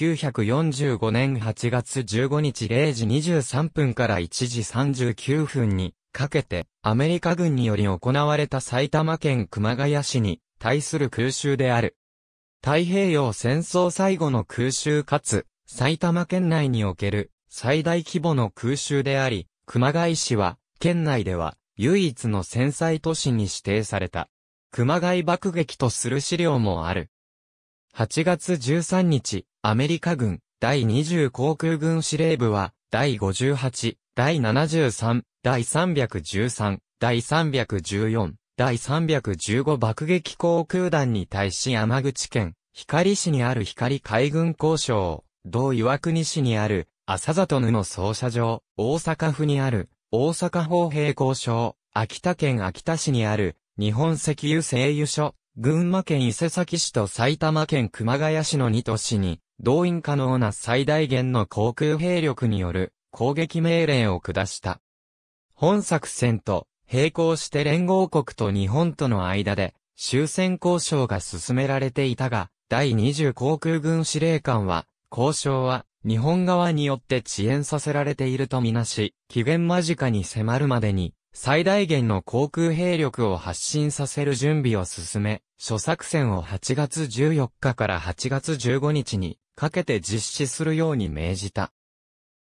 1945年8月15日0時23分から1時39分にかけてアメリカ軍により行われた埼玉県熊谷市に対する空襲である。太平洋戦争最後の空襲かつ埼玉県内における最大規模の空襲であり、熊谷市は県内では唯一の戦災都市に指定された。熊谷爆撃とする資料もある。8月13日、アメリカ軍第20航空軍司令部は、第58、第73、第313、第314、第315爆撃航空団に対し山口県、光市にある光海軍交渉、同岩国市にある、朝里布の操車場、大阪府にある、大阪砲兵交渉、秋田県秋田市にある、日本石油製油所、群馬県伊勢崎市と埼玉県熊谷市の2都市に、動員可能な最大限の航空兵力による攻撃命令を下した。本作戦と並行して連合国と日本との間で終戦交渉が進められていたが、第20航空軍司令官は、交渉は日本側によって遅延させられているとみなし、期限間近に迫るまでに最大限の航空兵力を発進させる準備を進め、諸作戦を8月14日から8月15日にかけて実施するように命じた。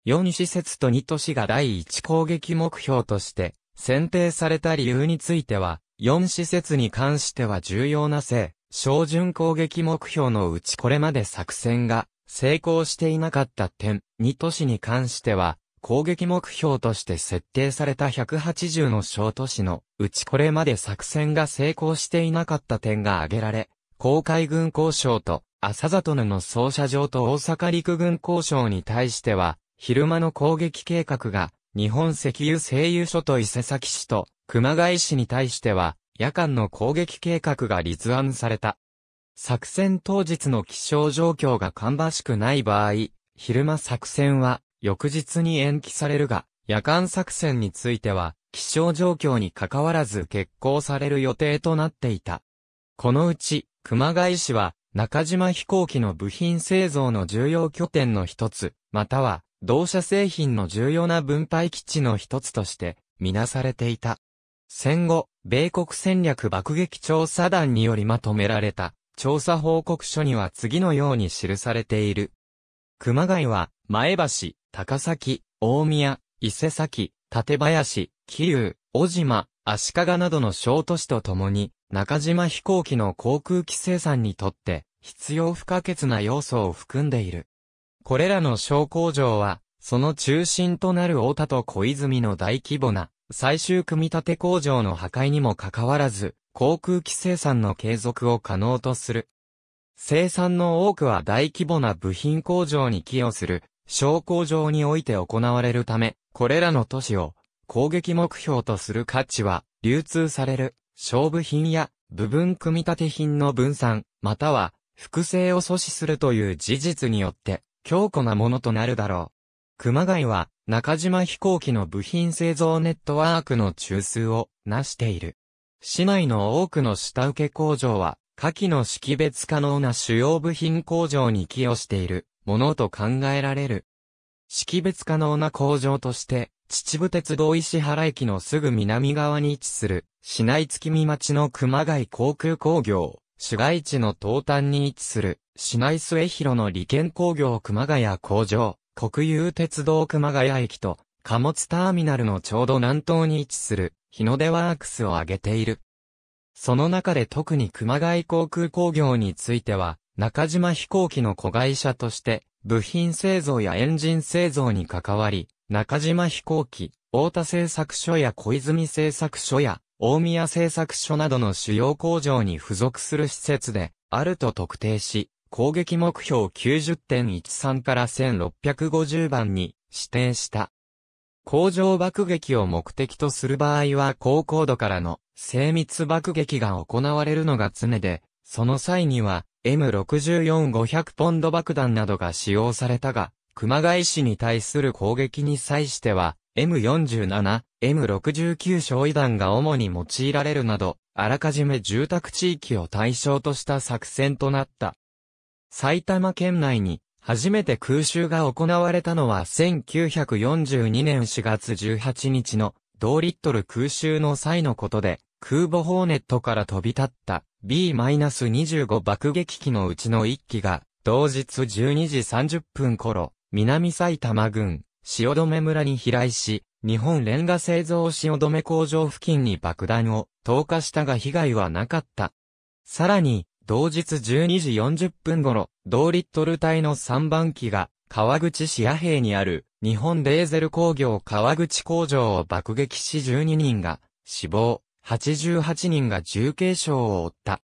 4施設と2都市が第1攻撃目標として選定された理由については、4施設に関しては重要な性、照準攻撃目標のうちこれまで作戦が成功していなかった点、2都市に関しては攻撃目標として設定された180の小都市のうちこれまで作戦が成功していなかった点が挙げられ、航海軍交渉と朝里の操車場と大阪陸軍交渉に対しては、昼間の攻撃計画が日本石油製油所と伊勢崎市と熊谷市に対しては、夜間の攻撃計画が立案された。作戦当日の気象状況が芳しくない場合、昼間作戦は翌日に延期されるが、夜間作戦については、気象状況に関わらず決行される予定となっていた。このうち、熊谷市は、中島飛行機の部品製造の重要拠点の一つ、または、同社製品の重要な分配基地の一つとして、みなされていた。戦後、米国戦略爆撃調査団によりまとめられた、調査報告書には次のように記されている。熊谷は、前橋、高崎、大宮、伊勢崎、館林、桐生、小島、足利などの小都市とともに、中島飛行機の航空機生産にとって、必要不可欠な要素を含んでいる。これらの小工場は、その中心となる大田と小泉の大規模な、最終組み立て工場の破壊にもかかわらず、航空機生産の継続を可能とする。生産の多くは大規模な部品工場に寄与する、小工場において行われるため、これらの都市を攻撃目標とする価値は、流通される、勝負品や部分組み立て品の分散、または、複製を阻止するという事実によって、強固なものとなるだろう。熊谷は、中島飛行機の部品製造ネットワークの中枢を、なしている。市内の多くの下請け工場は、下記の識別可能な主要部品工場に寄与しているものと考えられる。識別可能な工場として、秩父鉄道石原駅のすぐ南側に位置する、市内月見町の熊谷航空工業、市街地の東端に位置する、市内末広の利権工業熊谷工場、国有鉄道熊谷駅と、貨物ターミナルのちょうど南東に位置する、日の出ワークスを挙げている。その中で特に熊谷航空工業については、中島飛行機の子会社として、部品製造やエンジン製造に関わり、中島飛行機、大田製作所や小泉製作所や、大宮製作所などの主要工場に付属する施設で、あると特定し、攻撃目標90.13から1650番に指定した。工場爆撃を目的とする場合は高高度からの精密爆撃が行われるのが常で、その際には M64-500 ポンド爆弾などが使用されたが、熊谷市に対する攻撃に際しては、M47、M69 焼夷弾が主に用いられるなど、あらかじめ住宅地域を対象とした作戦となった。埼玉県内に初めて空襲が行われたのは1942年4月18日の同リットル空襲の際のことで、空母ホーネットから飛び立った B-25 爆撃機のうちの1機が、同日12時30分頃、南埼玉郡、潮留村に飛来し、日本レンガ製造潮留工場付近に爆弾を投下したが被害はなかった。さらに、同日12時40分頃、同リットル隊の3番機が、川口市野兵にある、日本レーゼル工業川口工場を爆撃し12人が、死亡。88人が重軽傷を負った。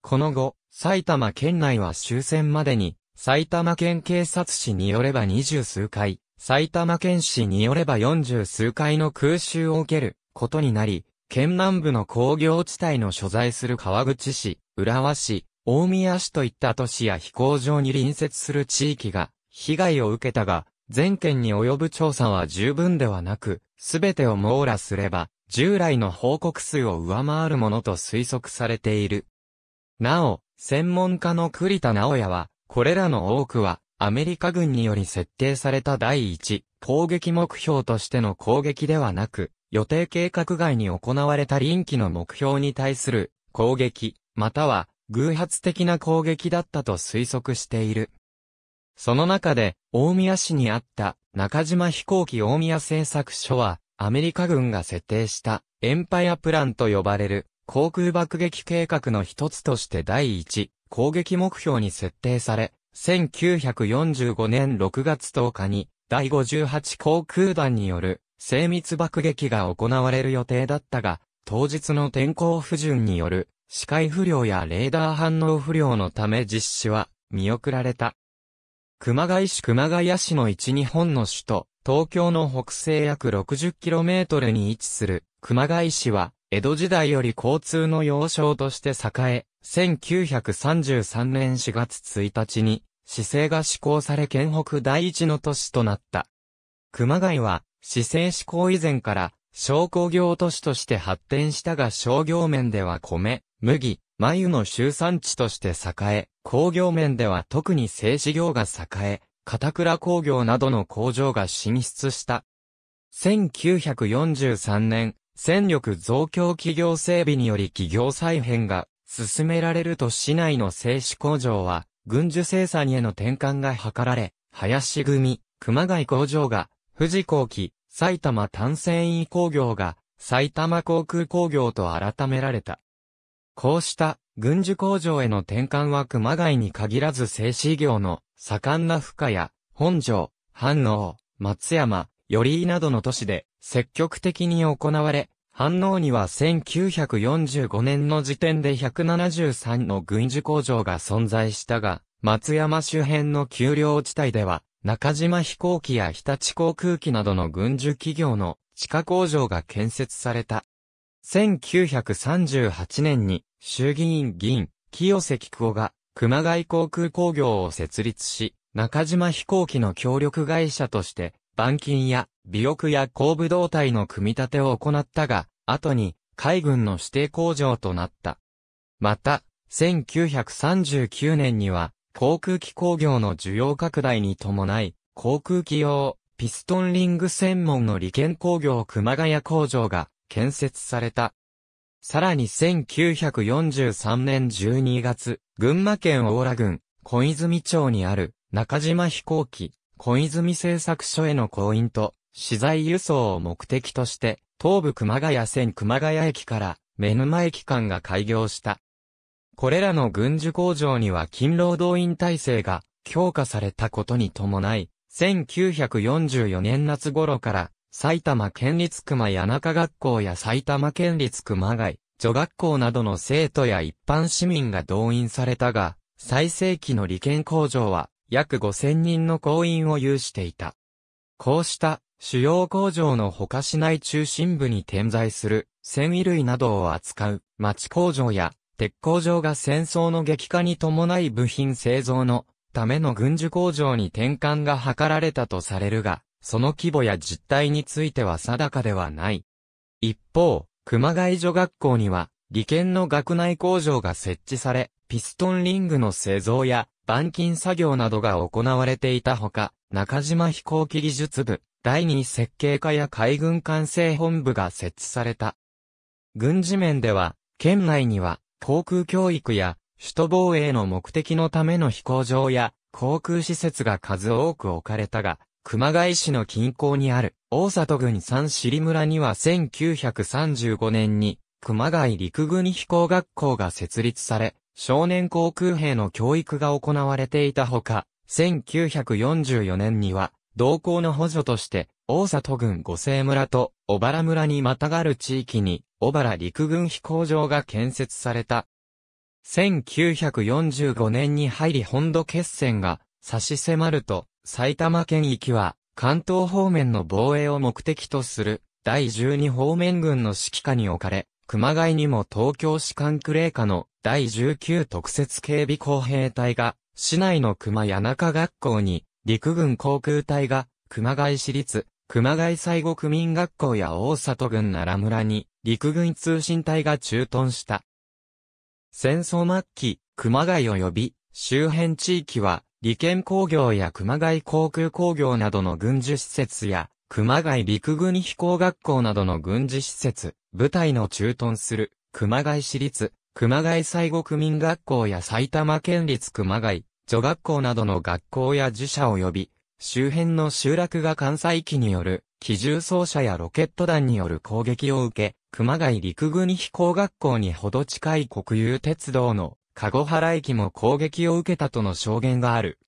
この後、埼玉県内は終戦までに、埼玉県警察市によれば二十数回、埼玉県市によれば四十数回の空襲を受けることになり、県南部の工業地帯の所在する川口市、浦和市、大宮市といった都市や飛行場に隣接する地域が被害を受けたが、全県に及ぶ調査は十分ではなく、すべてを網羅すれば、従来の報告数を上回るものと推測されている。なお、専門家の栗田直也は、これらの多くは、アメリカ軍により設定された第一、攻撃目標としての攻撃ではなく、予定計画外に行われた臨機の目標に対する攻撃、または偶発的な攻撃だったと推測している。その中で、大宮市にあった中島飛行機大宮製作所は、アメリカ軍が設定したエンパイアプランと呼ばれる航空爆撃計画の一つとして第一攻撃目標に設定され、1945年6月10日に第58航空団による精密爆撃が行われる予定だったが、当日の天候不順による視界不良やレーダー反応不良のため実施は見送られた。熊谷市熊谷市の一日本の首都、東京の北西約 60km に位置する熊谷市は、江戸時代より交通の要衝として栄え、1933年4月1日に、市政が施行され県北第一の都市となった。熊谷は、市政施行以前から、商工業都市として発展したが商業面では米、麦、眉の集産地として栄え、工業面では特に製紙業が栄え、片倉工業などの工場が進出した。1943年、戦力増強企業整備により企業再編が進められると市内の製紙工場は、軍需生産への転換が図られ、林組、熊谷工場が、富士工機、埼玉単繊維工業が、埼玉航空工業と改められた。こうした軍需工場への転換は熊谷に限らず製紙業の盛んな深谷、本庄、反応、松山、寄居などの都市で積極的に行われ、反応には1945年の時点で173の軍需工場が存在したが、松山周辺の丘陵地帯では、中島飛行機や日立航空機などの軍需企業の地下工場が建設された。1938年に衆議院議員、清瀬菊子が熊谷航空工業を設立し、中島飛行機の協力会社として、板金や尾翼や後部胴体の組み立てを行ったが、後に海軍の指定工場となった。また、1939年には、航空機工業の需要拡大に伴い、航空機用、ピストンリング専門の利権工業熊谷工場が建設された。さらに1943年12月、群馬県大良郡、小泉町にある中島飛行機、小泉製作所への行員と、資材輸送を目的として、東武熊谷線熊谷駅から目沼駅間が開業した。これらの軍需工場には勤労動員体制が強化されたことに伴い、1944年夏頃から埼玉県立熊谷中学校や埼玉県立熊谷、女学校などの生徒や一般市民が動員されたが、最盛期の利権工場は約5000人の工員を有していた。こうした主要工場の他市内中心部に点在する繊維類などを扱う町工場や鉄工場が戦争の激化に伴い部品製造のための軍需工場に転換が図られたとされるが、その規模や実態については定かではない。一方、熊谷女学校には、理研の学内工場が設置され、ピストンリングの製造や、板金作業などが行われていたほか、中島飛行機技術部、第二設計課や海軍管制本部が設置された。軍事面では、県内には、航空教育や、首都防衛の目的のための飛行場や、航空施設が数多く置かれたが、熊谷市の近郊にある、大里郡三尻村には1935年に、熊谷陸軍飛行学校が設立され、少年航空兵の教育が行われていたほか、1944年には、同行の補助として、大里郡五星村と小原村にまたがる地域に、小原陸軍飛行場が建設された。1945年に入り本土決戦が差し迫ると、埼玉県域は、関東方面の防衛を目的とする、第12方面軍の指揮下に置かれ、熊谷にも東京官ク区令下の第19特設警備工兵隊が、市内の熊谷中学校に、陸軍航空隊が、熊谷市立、熊谷西国民学校や大里郡奈良村に、陸軍通信隊が駐屯した。戦争末期、熊谷及び、周辺地域は、利権工業や熊谷航空工業などの軍需施設や、熊谷陸軍飛行学校などの軍事施設、部隊の駐屯する、熊谷市立、熊谷西国民学校や埼玉県立熊谷、女学校などの学校や寺社及び、周辺の集落が関西機による、機銃奏者やロケット弾による攻撃を受け、熊谷陸軍飛行学校にほど近い国有鉄道の籠原駅も攻撃を受けたとの証言がある。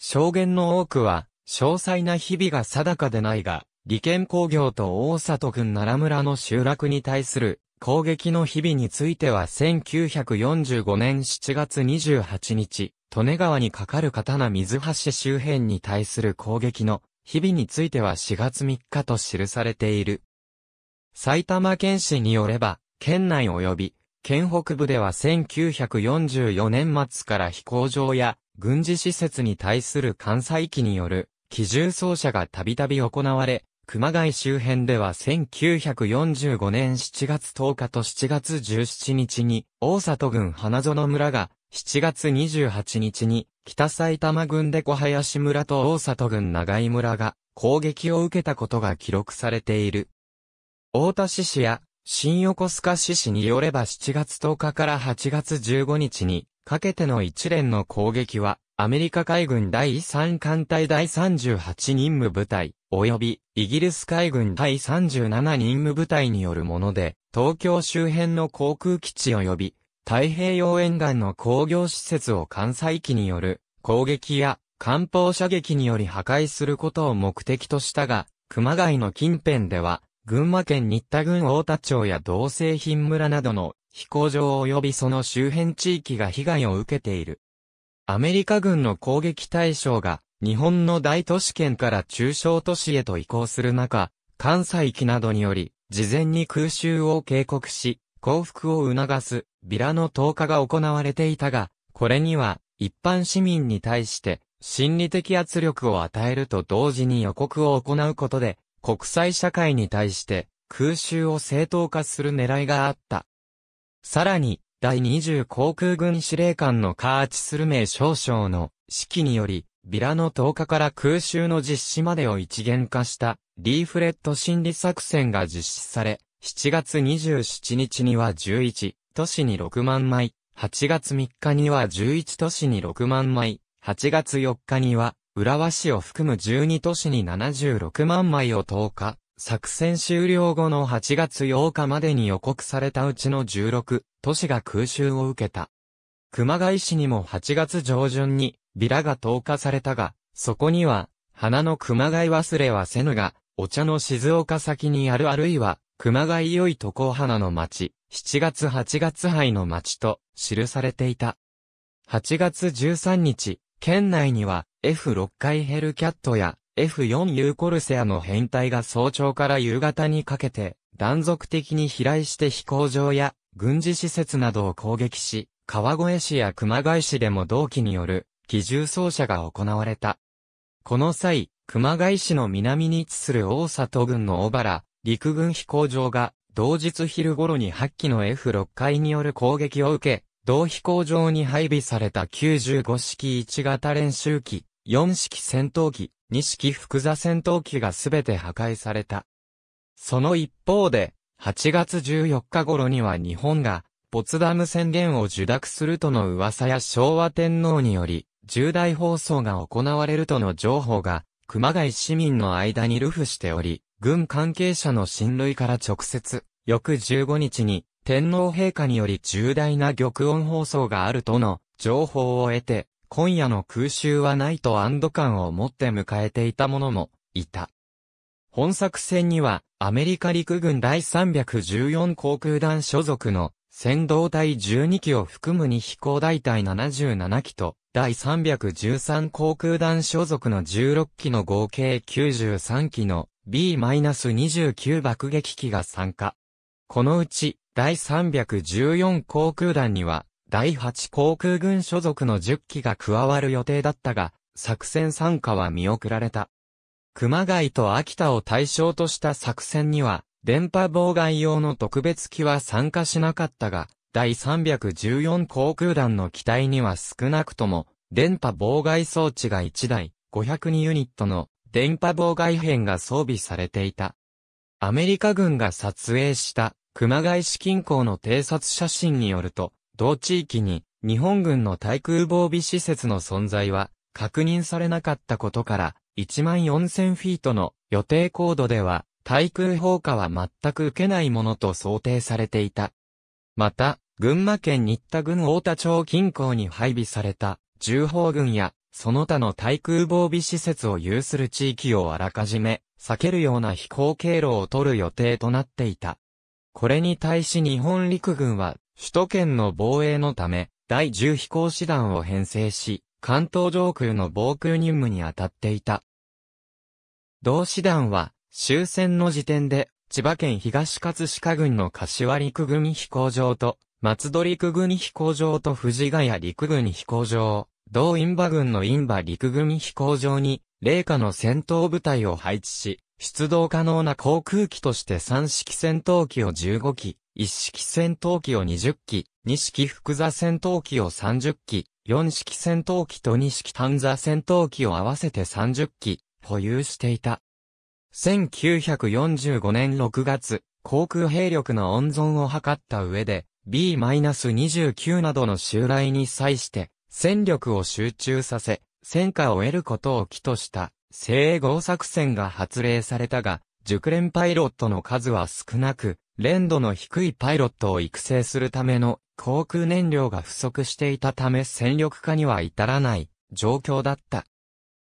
証言の多くは、詳細な日々が定かでないが、利権工業と大里郡奈良村の集落に対する攻撃の日々については1945年7月28日、利根川に架かる刀水橋周辺に対する攻撃の日々については4月3日と記されている。埼玉県市によれば、県内及び県北部では1944年末から飛行場や軍事施設に対する艦載機による機銃掃射がたびたび行われ、熊谷周辺では1945年7月10日と7月17日に大里郡花園村が7月28日に北埼玉郡で小林村と大里郡長井村が攻撃を受けたことが記録されている。大田市市や新横須賀市市によれば7月10日から8月15日にかけての一連の攻撃は、アメリカ海軍第3艦隊第38任務部隊、及びイギリス海軍第37任務部隊によるもので、東京周辺の航空基地及び太平洋沿岸の工業施設を艦載機による攻撃や艦砲射撃により破壊することを目的としたが、熊谷の近辺では群馬県新田郡太田町や同製品村などの飛行場及びその周辺地域が被害を受けている。アメリカ軍の攻撃対象が日本の大都市圏から中小都市へと移行する中、関西機などにより、事前に空襲を警告し、降伏を促す、ビラの投下が行われていたが、これには、一般市民に対して、心理的圧力を与えると同時に予告を行うことで、国際社会に対して空襲を正当化する狙いがあった。さらに、第20航空軍司令官のカーチスルメ少将の指揮により、ビラの10日から空襲の実施までを一元化したリーフレット心理作戦が実施され、7月27日には11都市に6万枚、8月3日には11都市に6万枚、8月4日には浦和市を含む12都市に76万枚を投下、作戦終了後の8月8日までに予告されたうちの16都市が空襲を受けた。熊谷市にも8月上旬にビラが投下されたが、そこには、花の熊谷忘れはせぬが、お茶の静岡先にあるあるいは、熊谷良いとこ花の町、7月8月杯の町と記されていた。8月13日、県内には F6 回ヘルキャットや f 4ユーコルセアの編隊が早朝から夕方にかけて断続的に飛来して飛行場や軍事施設などを攻撃し、川越市や熊谷市でも同期による機銃掃射が行われた。この際、熊谷市の南に位置する大里郡の小原、陸軍飛行場が同日昼頃に8機の F6 回による攻撃を受け、同飛行場に配備された95式1型練習機、4式戦闘機、2式複座戦闘機がすべて破壊された。その一方で、8月14日頃には日本が、ポツダム宣言を受諾するとの噂や昭和天皇により、重大放送が行われるとの情報が、熊谷市民の間に流布しており、軍関係者の親類から直接、翌15日に、天皇陛下により重大な玉音放送があるとの情報を得て、今夜の空襲はないと安堵感を持って迎えていた者もいた。本作戦には、アメリカ陸軍第314航空団所属の先導隊12機を含む2飛行大隊77機と、第313航空団所属の16機の合計93機の B-29 爆撃機が参加。このうち、第314航空団には、第8航空軍所属の10機が加わる予定だったが、作戦参加は見送られた。熊谷と秋田を対象とした作戦には、電波妨害用の特別機は参加しなかったが、第314航空団の機体には少なくとも、電波妨害装置が1台、502ユニットの電波妨害編が装備されていた。アメリカ軍が撮影した熊谷市近郊の偵察写真によると、同地域に日本軍の対空防備施設の存在は確認されなかったことから、14000フィートの予定高度では、対空砲火は全く受けないものと想定されていた。また、群馬県新田郡大田町近郊に配備された重砲軍や、その他の対空防備施設を有する地域をあらかじめ避けるような飛行経路を取る予定となっていた。これに対し日本陸軍は、首都圏の防衛のため、第10飛行師団を編成し、関東上空の防空任務に当たっていた。同師団は、終戦の時点で、千葉県東葛飾郡の柏陸軍飛行場と、松戸陸軍飛行場と藤ヶ谷陸軍飛行場、同インバ軍のインバ陸軍飛行場に、霊下の戦闘部隊を配置し、出動可能な航空機として3式戦闘機を15機、1式戦闘機を20機、2式複座戦闘機を30機、4式戦闘機と2式単座戦闘機を合わせて30機、保有していた。1945年6月、航空兵力の温存を図った上で、B-29 などの襲来に際して、戦力を集中させ、戦果を得ることを期とした西合作戦が発令されたが、熟練パイロットの数は少なく、連度の低いパイロットを育成するための航空燃料が不足していたため戦力化には至らない状況だった。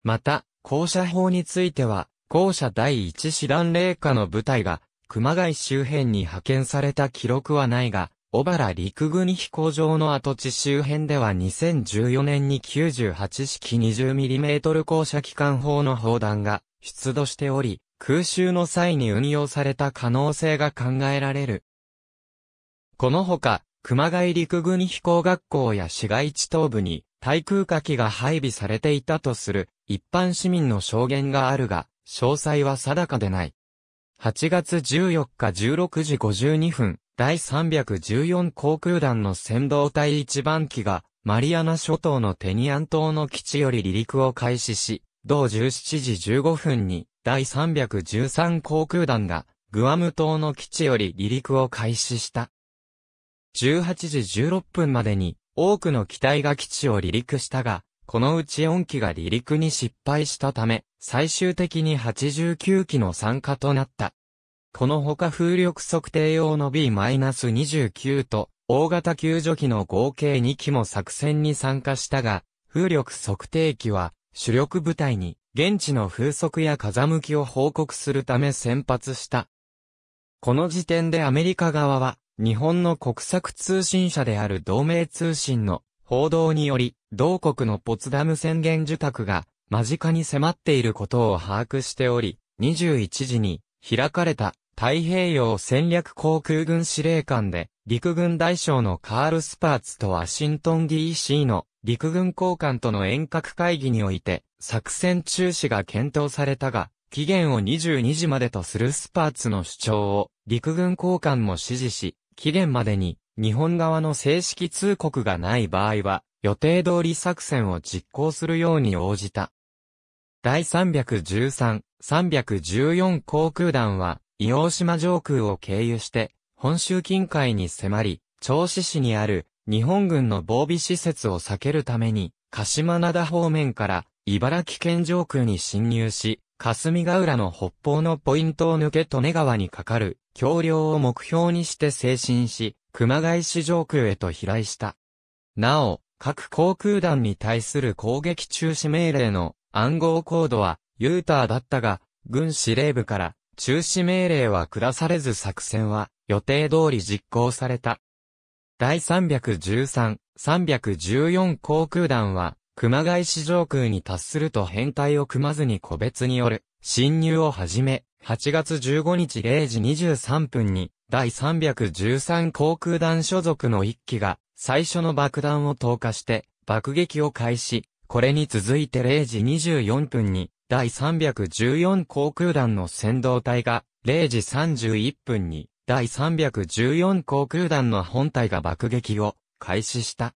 また、校舎法については、校舎第一師団霊下の部隊が熊谷周辺に派遣された記録はないが、小原陸軍飛行場の跡地周辺では2014年に98式 20mm 降車機関砲の砲弾が出土しており、空襲の際に運用された可能性が考えられる。このほか、熊谷陸軍飛行学校や市街地東部に対空火器が配備されていたとする一般市民の証言があるが、詳細は定かでない。8月14日16時52分、第314航空団の先導隊1番機が、マリアナ諸島のテニアン島の基地より離陸を開始し、同17時15分に、第313航空団が、グアム島の基地より離陸を開始した。18時16分までに、多くの機体が基地を離陸したが、このうち4機が離陸に失敗したため、最終的に89機の参加となった。このほか風力測定用の B-29 と、大型救助機の合計2機も作戦に参加したが、風力測定機は、主力部隊に、現地の風速や風向きを報告するため先発した。この時点でアメリカ側は、日本の国策通信社である同盟通信の報道により、同国のポツダム宣言受託が間近に迫っていることを把握しており、21時に開かれた太平洋戦略航空軍司令官で、陸軍大将のカール・スパーツとワシントン D.C. の陸軍高官との遠隔会議において、作戦中止が検討されたが、期限を22時までとするスパーツの主張を陸軍高官も指示し、期限までに日本側の正式通告がない場合は、予定通り作戦を実行するように応じた。第313、314航空団は、伊黄島上空を経由して、本州近海に迫り、銚子市にある日本軍の防備施設を避けるために、鹿島灘方面から茨城県上空に侵入し、霞ヶ浦の北方のポイントを抜け利根川にかかる橋梁を目標にして精神し、熊谷市上空へと飛来した。なお、各航空団に対する攻撃中止命令の暗号コードは、ユーターだったが、軍司令部から中止命令は下されず作戦は予定通り実行された。第313、314航空団は、熊谷市上空に達すると編隊を組まずに個別による侵入を始め、8月15日0時23分に、第313航空団所属の1機が、最初の爆弾を投下して、爆撃を開始、これに続いて0時24分に、第314航空団の先導隊が0時31分に第314航空団の本隊が爆撃を開始した。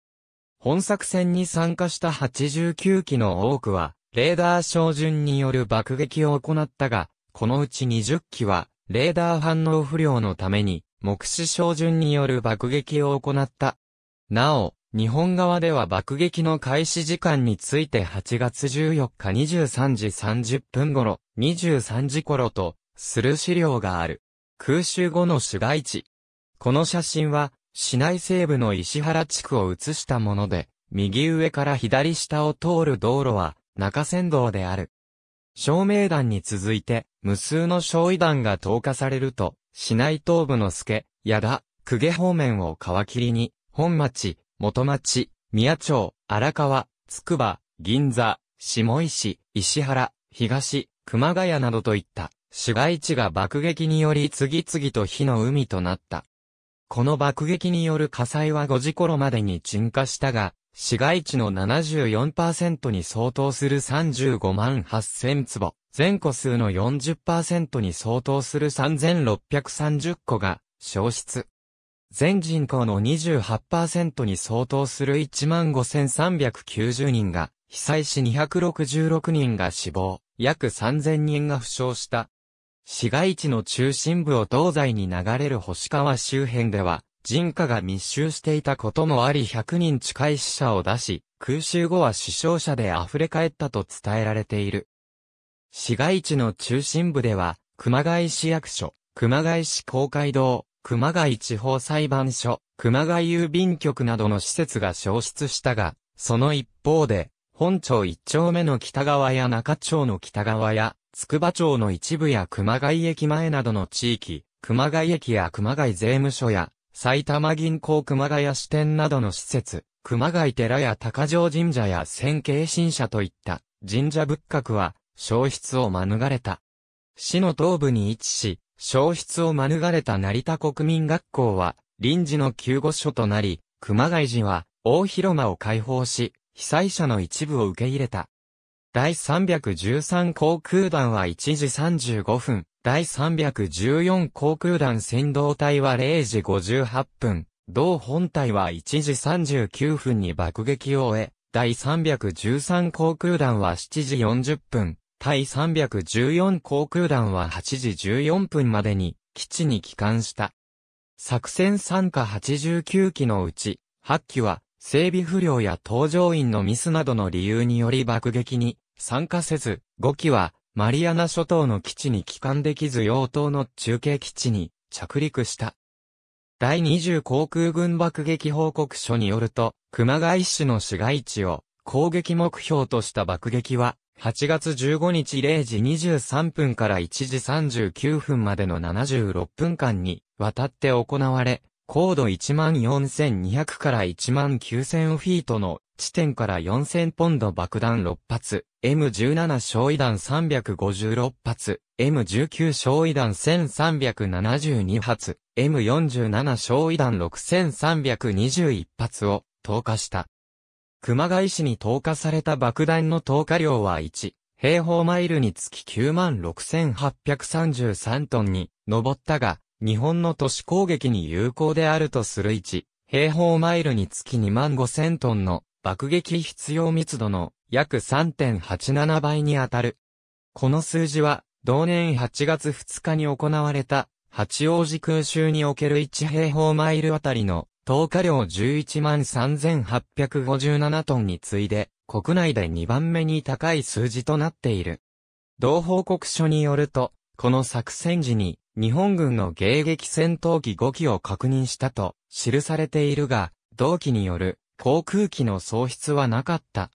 本作戦に参加した89機の多くはレーダー照準による爆撃を行ったが、このうち20機はレーダー反応不良のために目視照準による爆撃を行った。なお、日本側では爆撃の開始時間について8月14日23時30分頃、23時頃と、する資料がある。空襲後の市街地。この写真は、市内西部の石原地区を写したもので、右上から左下を通る道路は、中山道である。照明弾に続いて、無数の焼夷弾が投下されると、市内東部の助、矢田、久下方面を皮切りに、本町、元町、宮町、荒川、つくば、銀座、下石、石原、東、熊谷などといった市街地が爆撃により次々と火の海となった。この爆撃による火災は5時頃までに鎮火したが、市街地の74%に相当する35万8000坪、全戸数の40%に相当する3630個が消失。全人口の28%に相当する15,390人が、被災し266人が死亡、約3000人が負傷した。市街地の中心部を東西に流れる星川周辺では、人家が密集していたこともあり100人近い死者を出し、空襲後は死傷者で溢れ返ったと伝えられている。市街地の中心部では、熊谷市役所、熊谷市公会堂、熊谷地方裁判所、熊谷郵便局などの施設が消失したが、その一方で、本町一丁目の北側や中町の北側や、筑波町の一部や熊谷駅前などの地域、熊谷駅や熊谷税務署や、埼玉銀行熊谷支店などの施設、熊谷寺や高城神社や千景神社といった神社仏閣は消失を免れた。市の東部に位置し、消失を免れた成田国民学校は、臨時の救護所となり、熊谷寺は、大広間を開放し、被災者の一部を受け入れた。第313航空団は1時35分、第314航空団先導隊は0時58分、同本隊は1時39分に爆撃を終え、第313航空団は7時40分、対314航空団は8時14分までに基地に帰還した。作戦参加89機のうち、8機は整備不良や搭乗員のミスなどの理由により爆撃に参加せず、5機はマリアナ諸島の基地に帰還できず用島の中継基地に着陸した。第20航空軍爆撃報告書によると、熊谷市の市街地を攻撃目標とした爆撃は8月15日0時23分から1時39分までの76分間にわたって行われ、高度14,200から19,000フィートの地点から4000ポンド爆弾6発、M17 焼夷弾356発、M19 焼夷弾1372発、M47 焼夷弾6321発を投下した。熊谷市に投下された爆弾の投下量は1、平方マイルにつき96,833トンに上ったが、日本の都市攻撃に有効であるとする1、平方マイルにつき25,000トンの爆撃必要密度の約3.87倍にあたる。この数字は、同年8月2日に行われた、八王子空襲における1平方マイルあたりの投下量11万3857トンに次いで、国内で2番目に高い数字となっている。同報告書によると、この作戦時に、日本軍の迎撃戦闘機5機を確認したと記されているが、同機による航空機の喪失はなかった。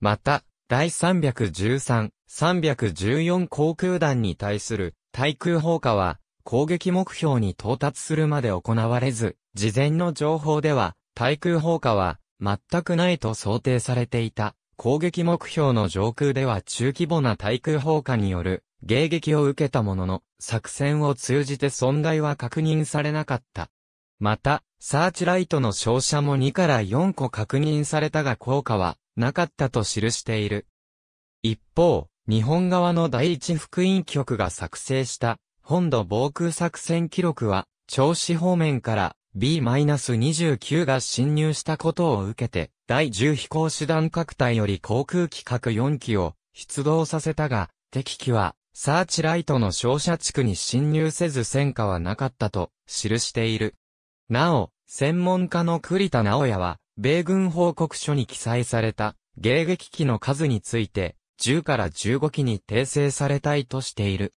また、第313、314航空団に対する対空砲火は攻撃目標に到達するまで行われず、事前の情報では、対空砲火は全くないと想定されていた。攻撃目標の上空では中規模な対空砲火による迎撃を受けたものの、作戦を通じて損害は確認されなかった。また、サーチライトの照射も2から4個確認されたが効果はなかったと記している。一方、日本側の第一福音局が作成した本土防空作戦記録は、調子方面から B-29 が侵入したことを受けて、第10飛行手団各隊より航空機各4機を出動させたが、敵機は、サーチライトの照射地区に侵入せず戦果はなかったと、記している。なお、専門家の栗田直也は、米軍報告書に記載された、迎撃機の数について、10から15機に訂正されたいとしている。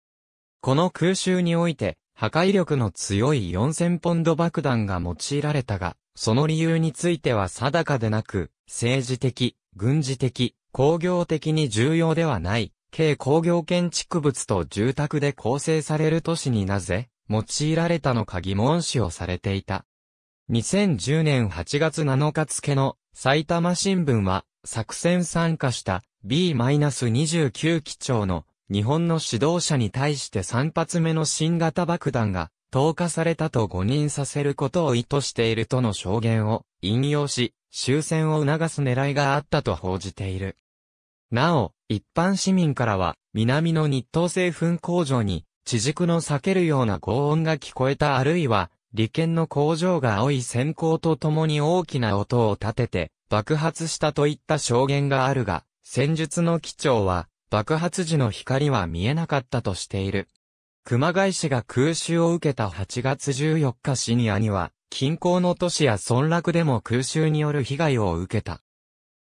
この空襲において、破壊力の強い4000ポンド爆弾が用いられたが、その理由については定かでなく、政治的、軍事的、工業的に重要ではない、軽工業建築物と住宅で構成される都市になぜ、用いられたのか疑問視をされていた。2010年8月7日付の埼玉新聞は、作戦参加した B-29 機長の日本の指導者に対して3発目の新型爆弾が投下されたと誤認させることを意図しているとの証言を引用し、終戦を促す狙いがあったと報じている。なお、一般市民からは、南の日東製粉工場に、地軸の避けるような轟音が聞こえたあるいは、利権の工場が青い閃光とともに大きな音を立てて、爆発したといった証言があるが、戦術の基調は、爆発時の光は見えなかったとしている。熊谷市が空襲を受けた8月14日シニアには、近郊の都市や村落でも空襲による被害を受けた。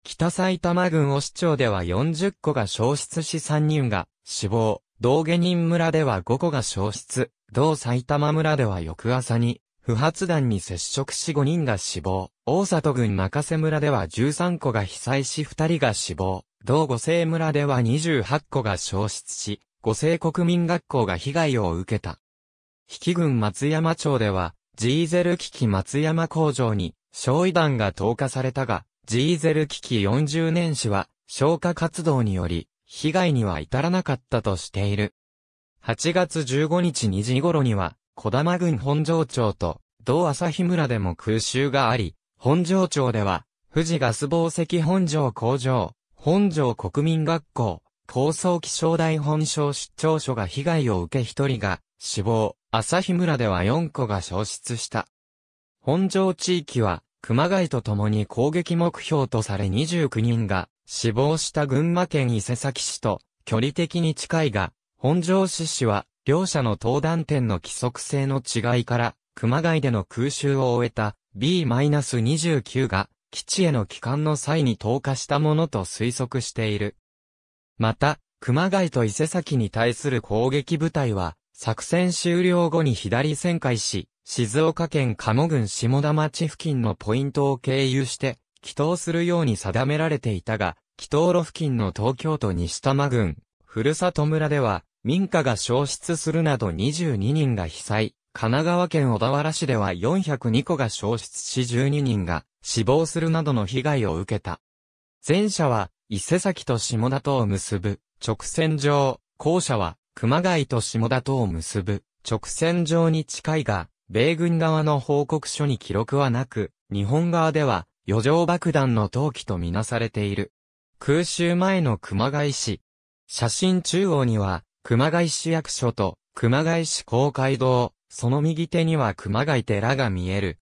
北埼玉郡市町では40個が消失し3人が死亡、道下人村では5個が消失、同埼玉村では翌朝に不発弾に接触し5人が死亡、大里郡中瀬村では13個が被災し2人が死亡、同五星村では28個が消失し、五星国民学校が被害を受けた。比企郡松山町では、ジーゼル機器松山工場に、焼夷弾が投下されたが、ジーゼル機器40年史は、消火活動により、被害には至らなかったとしている。8月15日2時頃には、小玉郡本庄町と、同朝日村でも空襲があり、本庄町では、富士ガス防石本庄工場、本城国民学校、高層気象台本省出張所が被害を受け一人が死亡、朝日村では4個が消失した。本城地域は、熊谷と共に攻撃目標とされ29人が死亡した群馬県伊勢崎市と距離的に近いが、本城市市は両者の登壇点の規則性の違いから、熊谷での空襲を終えた B-29 が基地への帰還の際に投下したものと推測している。また、熊谷と伊勢崎に対する攻撃部隊は、作戦終了後に左旋回し、静岡県鴨郡下田町付近のポイントを経由して、祈祷するように定められていたが、祈祷路付近の東京都西多摩郡、ふるさと村では、民家が消失するなど22人が被災、神奈川県小田原市では402戸が消失し12人が死亡するなどの被害を受けた。前者は、伊勢崎と下田とを結ぶ、直線上、後者は、熊谷と下田とを結ぶ、直線上に近いが、米軍側の報告書に記録はなく、日本側では、余剰爆弾の投棄とみなされている。空襲前の熊谷市。写真中央には、熊谷市役所と、熊谷市公会堂、その右手には熊谷寺が見える。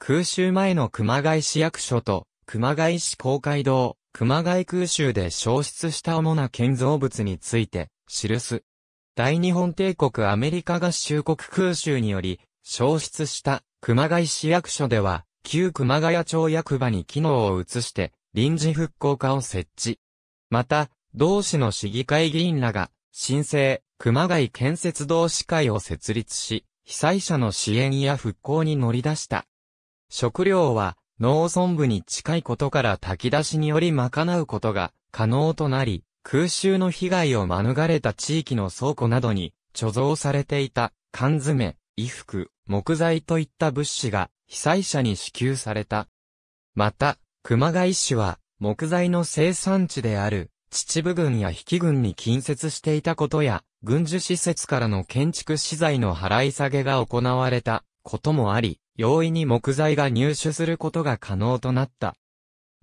空襲前の熊谷市役所と、熊谷市公会堂、熊谷空襲で消失した主な建造物について、記す。大日本帝国アメリカ合衆国空襲により、消失した熊谷市役所では、旧熊谷町役場に機能を移して、臨時復興課を設置。また、同市の市議会議員らが、新生、熊谷建設同士会を設立し、被災者の支援や復興に乗り出した。食料は農村部に近いことから炊き出しにより賄うことが可能となり、空襲の被害を免れた地域の倉庫などに貯蔵されていた缶詰、衣服、木材といった物資が被災者に支給された。また、熊谷市は木材の生産地である秩父郡や比企郡に近接していたことや、軍需施設からの建築資材の払い下げが行われたこともあり、容易に木材が入手することが可能となった。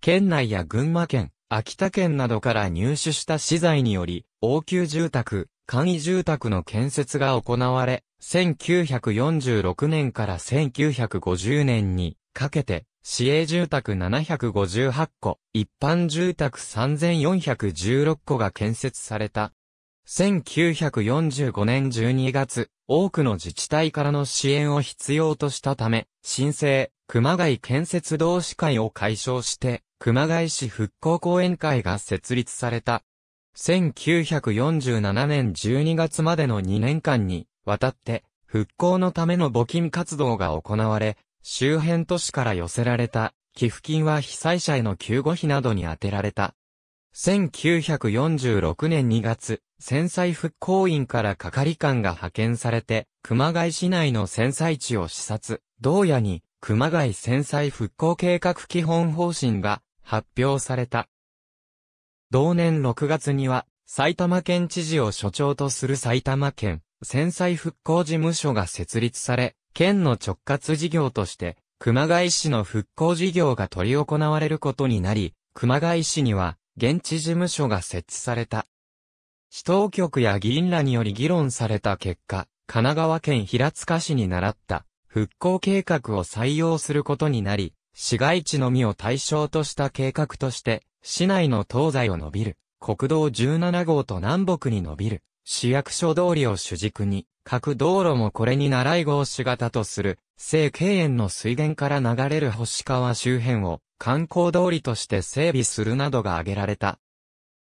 県内や群馬県、秋田県などから入手した資材により、応急住宅、簡易住宅の建設が行われ、1946年から1950年にかけて、市営住宅758戸、一般住宅3416戸が建設された。1945年12月、多くの自治体からの支援を必要としたため、新生、熊谷建設同志会を解消して、熊谷市復興講演会が設立された。1947年12月までの2年間に、わたって、復興のための募金活動が行われ、周辺都市から寄せられた、寄付金は被災者への救護費などに充てられた。1946年2月、戦災復興員から係官が派遣されて、熊谷市内の戦災地を視察、同夜に熊谷戦災復興計画基本方針が発表された。同年6月には、埼玉県知事を所長とする埼玉県戦災復興事務所が設立され、県の直轄事業として、熊谷市の復興事業が取り行われることになり、熊谷市には、現地事務所が設置された。市当局や議員らにより議論された結果、神奈川県平塚市に習った復興計画を採用することになり、市街地のみを対象とした計画として、市内の東西を伸びる、国道17号と南北に伸びる、市役所通りを主軸に、各道路もこれに習い号し型とする、西経園の水源から流れる星川周辺を観光通りとして整備するなどが挙げられた。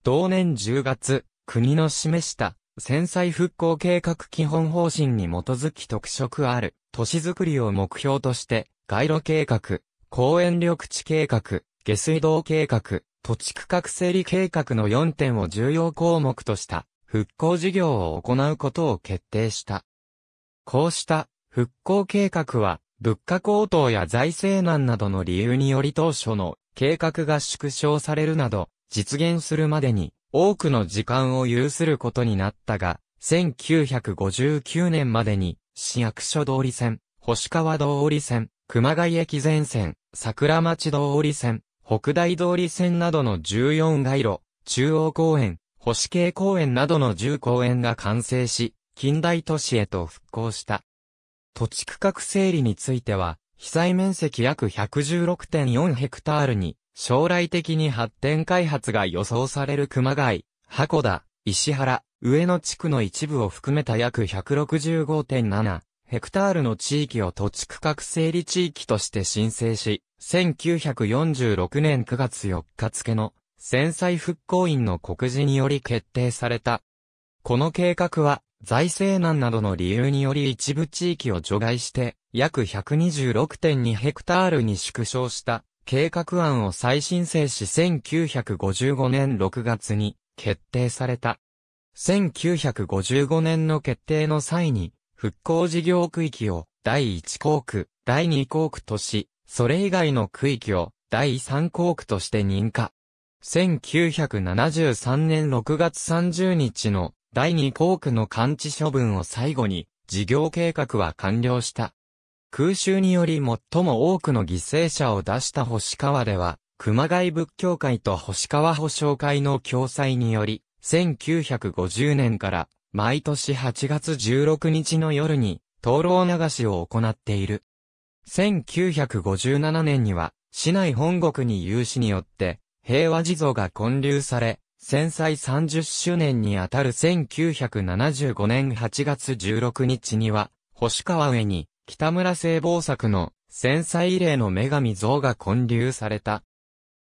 同年10月、国の示した戦災復興計画基本方針に基づき特色ある都市づくりを目標として街路計画、公園緑地計画、下水道計画、土地区画整理計画の4点を重要項目とした復興事業を行うことを決定した。こうした復興計画は物価高騰や財政難などの理由により当初の計画が縮小されるなど実現するまでに多くの時間を有することになったが、1959年までに、市役所通り線、星川通り線、熊谷駅前線、桜町通り線、北大通り線などの14街路、中央公園、星系公園などの10公園が完成し、近代都市へと復興した。土地区画整理については、被災面積約116.4ヘクタールに、将来的に発展開発が予想される熊谷、箱田、石原、上野地区の一部を含めた約165.7ヘクタールの地域を土地区画整理地域として申請し、1946年9月4日付の戦災復興院の告示により決定された。この計画は財政難などの理由により一部地域を除外して約126.2ヘクタールに縮小した計画案を再申請し1955年6月に決定された。1955年の決定の際に、復興事業区域を第1項区、第2項区とし、それ以外の区域を第3項区として認可。1973年6月30日の第2項区の完治処分を最後に、事業計画は完了した。空襲により最も多くの犠牲者を出した星川では、熊谷仏教会と星川保障会の共催により、1950年から毎年8月16日の夜に灯籠流しを行っている。1957年には市内本国に有志によって平和地蔵が建立され、戦災30周年にあたる1975年8月16日には、星川上に北村聖望作の戦災慰霊の女神像が建立された。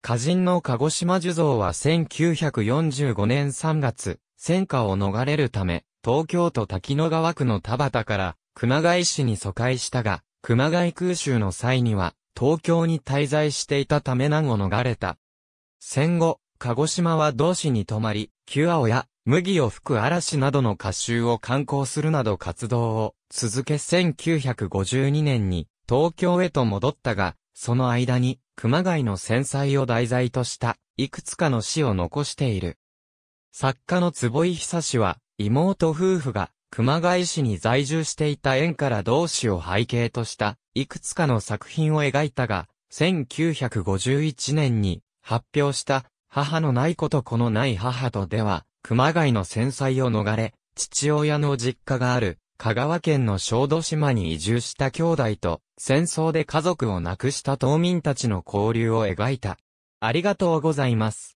歌人の鹿児島樹像は1945年3月、戦火を逃れるため、東京都滝野川区の田畑から熊谷市に疎開したが、熊谷空襲の際には、東京に滞在していたため難を逃れた。戦後、鹿児島は同市に泊まり、旧青や麦を吹く嵐などの歌集を刊行するなど活動を続け1952年に東京へと戻ったが、その間に熊谷の戦災を題材としたいくつかの詩を残している。作家の坪井久氏は妹夫婦が熊谷市に在住していた縁から同志を背景としたいくつかの作品を描いたが、1951年に発表した母のないことこのない母とでは、熊谷の戦災を逃れ、父親の実家がある香川県の小豆島に移住した兄弟と、戦争で家族を亡くした島民たちの交流を描いた。ありがとうございます。